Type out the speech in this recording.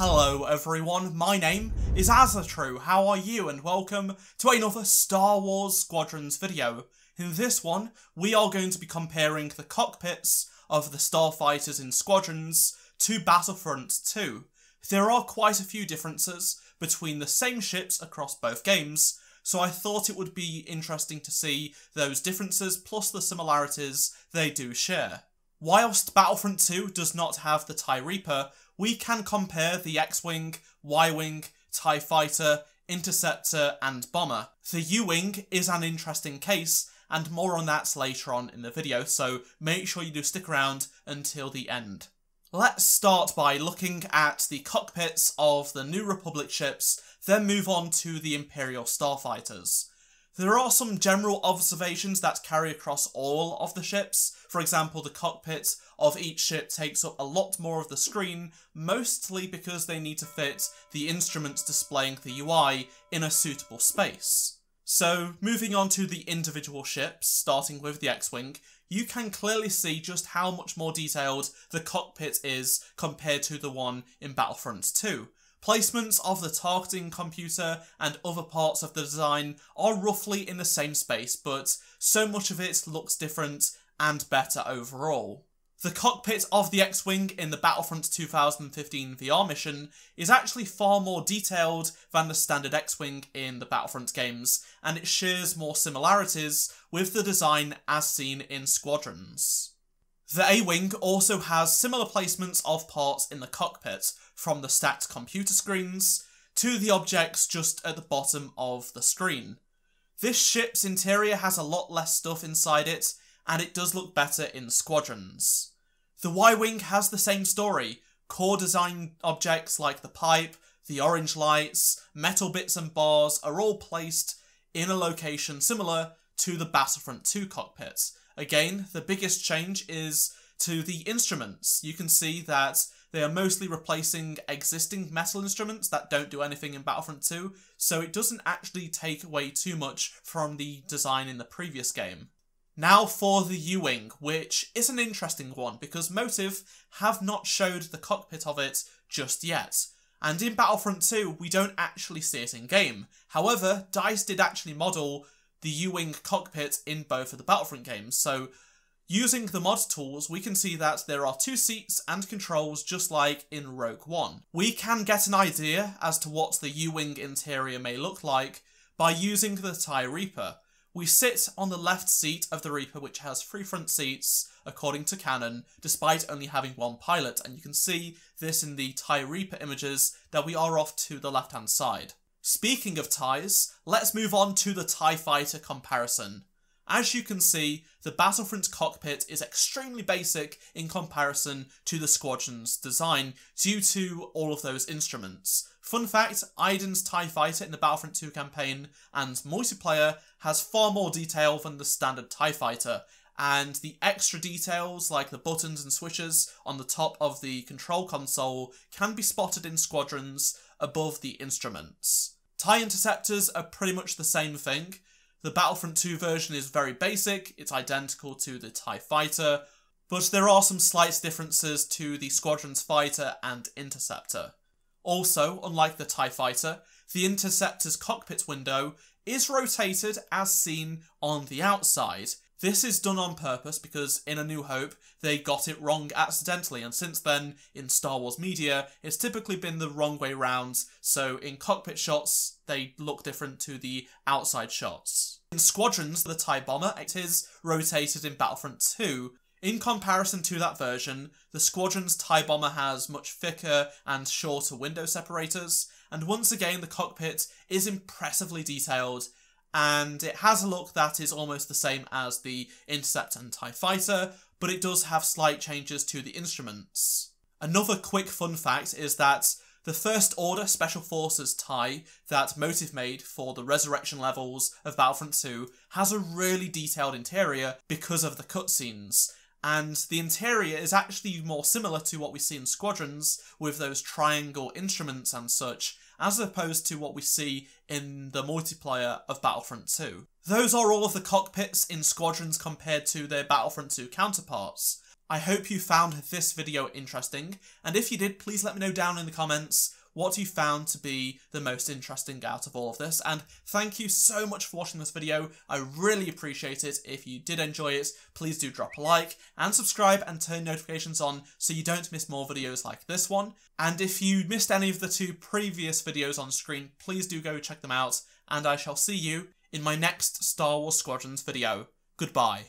Hello everyone, my name is Azatru, how are you and welcome to another Star Wars Squadrons video. In this one, we are going to be comparing the cockpits of the starfighters in Squadrons to Battlefront 2. There are quite a few differences between the same ships across both games, so I thought it would be interesting to see those differences plus the similarities they do share. Whilst Battlefront 2 does not have the TIE Reaper, we can compare the X-Wing, Y-Wing, TIE Fighter, Interceptor and Bomber. The U-Wing is an interesting case, and more on that later on in the video, so make sure you do stick around until the end. Let's start by looking at the cockpits of the New Republic ships, then move on to the Imperial Starfighters. There are some general observations that carry across all of the ships. For example, the cockpit of each ship takes up a lot more of the screen, mostly because they need to fit the instruments displaying the UI in a suitable space. So, moving on to the individual ships, starting with the X-Wing, you can clearly see just how much more detailed the cockpit is compared to the one in Battlefront 2. Placements of the targeting computer and other parts of the design are roughly in the same space, but so much of it looks different and better overall. The cockpit of the X-Wing in the Battlefront 2015 VR mission is actually far more detailed than the standard X-Wing in the Battlefront games, and it shares more similarities with the design as seen in Squadrons. The A-Wing also has similar placements of parts in the cockpit, from the stacked computer screens to the objects just at the bottom of the screen. This ship's interior has a lot less stuff inside it, and it does look better in squadrons. The Y-Wing has the same story, core design objects like the pipe, the orange lights, metal bits and bars are all placed in a location similar to the Battlefront 2 cockpit, Again, the biggest change is to the instruments. You can see that they are mostly replacing existing metal instruments that don't do anything in Battlefront 2, so it doesn't actually take away too much from the design in the previous game. Now for the U-Wing, which is an interesting one because Motive have not showed the cockpit of it just yet. And in Battlefront 2, we don't actually see it in game. However, DICE did actually model the U-Wing cockpit in both of the Battlefront games. So using the mod tools, we can see that there are two seats and controls just like in Rogue One. We can get an idea as to what the U-Wing interior may look like by using the TIE Reaper. We sit on the left seat of the Reaper, which has three front seats, according to canon, despite only having one pilot, and you can see this in the TIE Reaper images that we are off to the left-hand side. Speaking of ties, let's move on to the TIE fighter comparison. As you can see, the Battlefront cockpit is extremely basic in comparison to the squadron's design due to all of those instruments. Fun fact, Aiden's TIE fighter in the Battlefront 2 campaign and multiplayer has far more detail than the standard TIE fighter, and the extra details like the buttons and switches on the top of the control console can be spotted in squadrons above the instruments. TIE interceptors are pretty much the same thing. The Battlefront 2 version is very basic, it's identical to the TIE fighter, but there are some slight differences to the Squadron's fighter and interceptor. Also, unlike the TIE fighter, the interceptor's cockpit window is rotated as seen on the outside, this is done on purpose because in A New Hope, they got it wrong accidentally, and since then, in Star Wars media, it's typically been the wrong way round, so in cockpit shots, they look different to the outside shots. In Squadrons, the TIE bomber, it is rotated in Battlefront 2. In comparison to that version, the Squadron's TIE bomber has much thicker and shorter window separators, and once again the cockpit is impressively detailed and it has a look that is almost the same as the Intercept and TIE Fighter, but it does have slight changes to the instruments. Another quick fun fact is that the First Order Special Forces tie that Motive made for the resurrection levels of Battlefront 2 has a really detailed interior because of the cutscenes, and the interior is actually more similar to what we see in Squadrons with those triangle instruments and such, as opposed to what we see in the multiplayer of Battlefront 2. Those are all of the cockpits in squadrons compared to their Battlefront 2 counterparts. I hope you found this video interesting, and if you did, please let me know down in the comments what you found to be the most interesting out of all of this. And thank you so much for watching this video. I really appreciate it. If you did enjoy it, please do drop a like and subscribe and turn notifications on so you don't miss more videos like this one. And if you missed any of the two previous videos on screen, please do go check them out. And I shall see you in my next Star Wars Squadrons video. Goodbye.